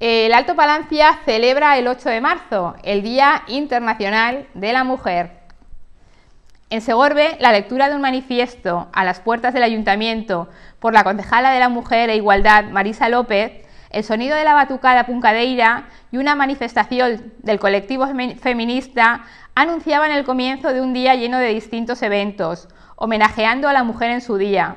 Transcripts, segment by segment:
El Alto Palancia celebra el 8 de marzo, el Día Internacional de la Mujer. En Segorbe, la lectura de un manifiesto a las puertas del Ayuntamiento por la concejala de la Mujer e Igualdad, Marisa López, el sonido de la batucada puncadeira y una manifestación del colectivo feminista anunciaban el comienzo de un día lleno de distintos eventos, homenajeando a la mujer en su día.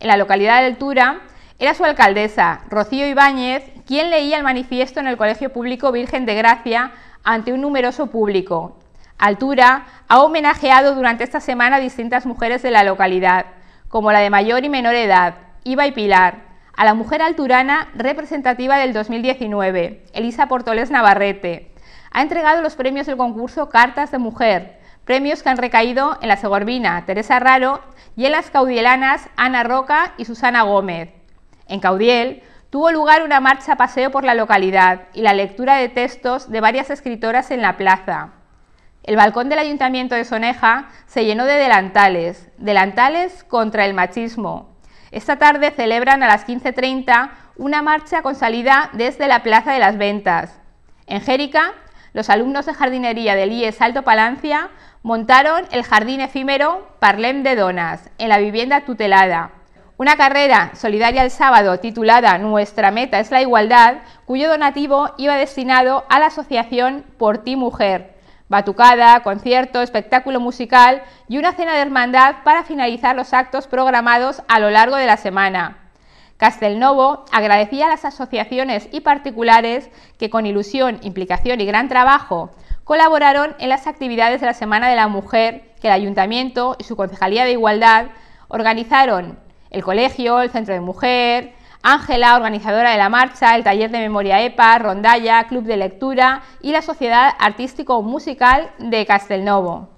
En la localidad de Altura, era su alcaldesa, Rocío Ibáñez, quien leía el manifiesto en el Colegio Público Virgen de Gracia ante un numeroso público. Altura ha homenajeado durante esta semana a distintas mujeres de la localidad, como la de mayor y menor edad, Iba y Pilar, a la mujer alturana representativa del 2019, Elisa Portoles Navarrete. Ha entregado los premios del concurso Cartas de Mujer, premios que han recaído en la segorbina Teresa Raro y en las caudielanas Ana Roca y Susana Gómez. En Caudiel tuvo lugar una marcha a paseo por la localidad y la lectura de textos de varias escritoras en la plaza. El balcón del ayuntamiento de Soneja se llenó de delantales, delantales contra el machismo. Esta tarde celebran a las 15.30 una marcha con salida desde la Plaza de las Ventas. En Jérica, los alumnos de jardinería del IES Alto Palancia montaron el jardín efímero Parlem de Donas en la vivienda tutelada una carrera solidaria el sábado titulada Nuestra meta es la igualdad, cuyo donativo iba destinado a la asociación Por ti Mujer. Batucada, concierto, espectáculo musical y una cena de hermandad para finalizar los actos programados a lo largo de la semana. Castelnovo agradecía a las asociaciones y particulares que con ilusión, implicación y gran trabajo colaboraron en las actividades de la Semana de la Mujer que el Ayuntamiento y su Concejalía de Igualdad organizaron el colegio, el centro de mujer, Ángela, organizadora de la marcha, el taller de memoria EPA, rondalla, club de lectura y la Sociedad Artístico-Musical de Castelnovo.